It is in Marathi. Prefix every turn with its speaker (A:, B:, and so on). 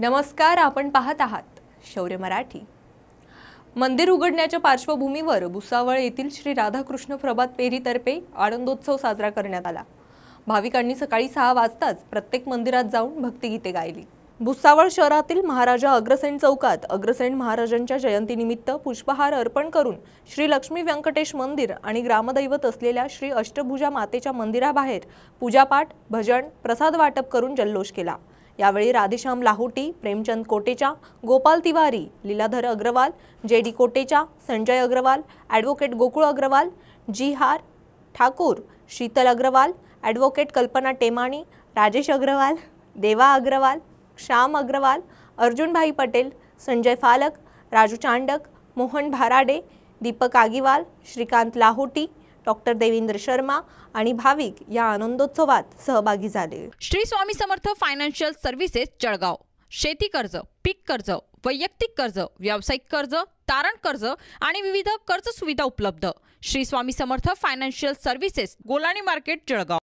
A: नमस्कार आपण पाहत आहात शौर्य मराठी मंदिर उघडण्याच्या पार्श्वभूमीवर भुसावळ येथील श्री राधाकृष्ण प्रभात पेरीतर्फे आनंदोत्सव साजरा करण्यात आला भाविकांनी सकाळी सहा वाजताच प्रत्येक मंदिरात जाऊन भक्तिगीते गायली भुसावळ शहरातील महाराजा अग्रसेन चौकात अग्रसेन महाराजांच्या जयंतीनिमित्त पुष्पहार अर्पण करून श्री लक्ष्मी व्यंकटेश मंदिर आणि ग्रामदैवत असलेल्या श्री अष्टभुजा मातेच्या मंदिराबाहेर पूजापाठ भजन प्रसाद वाटप करून जल्लोष केला यावेळी Radheshyam Lahoti Premchand Kotecha Gopal Tiwari Liladhar Agrawal J D Kotecha Sanjay Agrawal advocate Gokul Agrawal ji हार ठाकूर शीतल अग्रवाल ॲडव्होकेट कल्पना टेमाणी राजेश अग्रवाल देवा अग्रवाल श्याम अग्रवाल अर्जुनभाई पटेल संजय फालक राजू चांडक मोहन भाराडे दीपक आगीवाल श्रीकांत लाहोटी डॉक्टर देवेंद्र शर्मा आणि भाविक
B: या आनंदोत्सवात सहभागी झाले श्री स्वामी समर्थ फायनान्शियल सर्व्हिसेस जळगाव शेती कर्ज पीक कर्ज वैयक्तिक कर्ज व्यावसायिक कर्ज तारण कर्ज आणि विविध कर्ज सुविधा उपलब्ध Shri Swami Samarth financial services Golani market Jalgaon